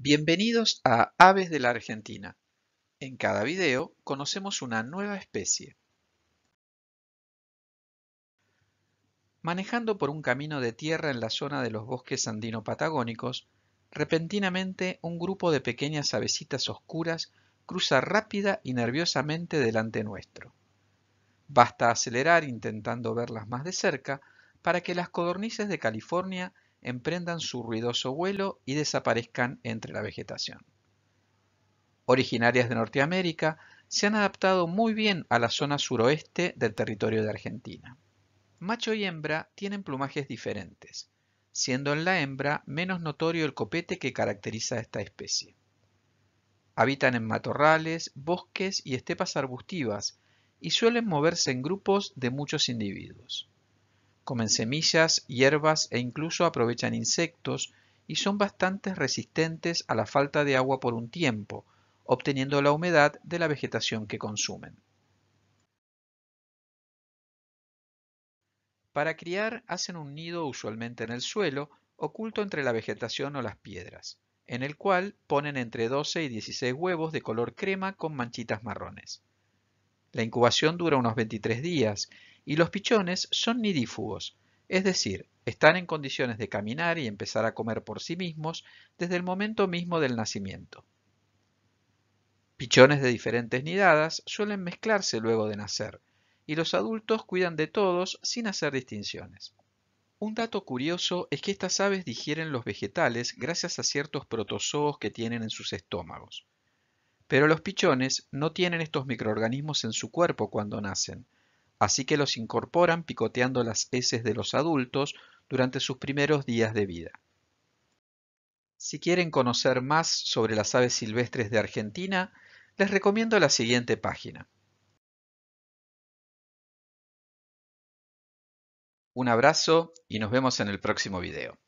Bienvenidos a Aves de la Argentina. En cada video conocemos una nueva especie. Manejando por un camino de tierra en la zona de los bosques andino-patagónicos, repentinamente un grupo de pequeñas avesitas oscuras cruza rápida y nerviosamente delante nuestro. Basta acelerar intentando verlas más de cerca para que las codornices de California emprendan su ruidoso vuelo y desaparezcan entre la vegetación. Originarias de Norteamérica, se han adaptado muy bien a la zona suroeste del territorio de Argentina. Macho y hembra tienen plumajes diferentes, siendo en la hembra menos notorio el copete que caracteriza a esta especie. Habitan en matorrales, bosques y estepas arbustivas y suelen moverse en grupos de muchos individuos comen semillas, hierbas e incluso aprovechan insectos y son bastante resistentes a la falta de agua por un tiempo, obteniendo la humedad de la vegetación que consumen. Para criar hacen un nido usualmente en el suelo, oculto entre la vegetación o las piedras, en el cual ponen entre 12 y 16 huevos de color crema con manchitas marrones. La incubación dura unos 23 días y los pichones son nidífugos, es decir, están en condiciones de caminar y empezar a comer por sí mismos desde el momento mismo del nacimiento. Pichones de diferentes nidadas suelen mezclarse luego de nacer, y los adultos cuidan de todos sin hacer distinciones. Un dato curioso es que estas aves digieren los vegetales gracias a ciertos protozoos que tienen en sus estómagos. Pero los pichones no tienen estos microorganismos en su cuerpo cuando nacen, así que los incorporan picoteando las heces de los adultos durante sus primeros días de vida. Si quieren conocer más sobre las aves silvestres de Argentina, les recomiendo la siguiente página. Un abrazo y nos vemos en el próximo video.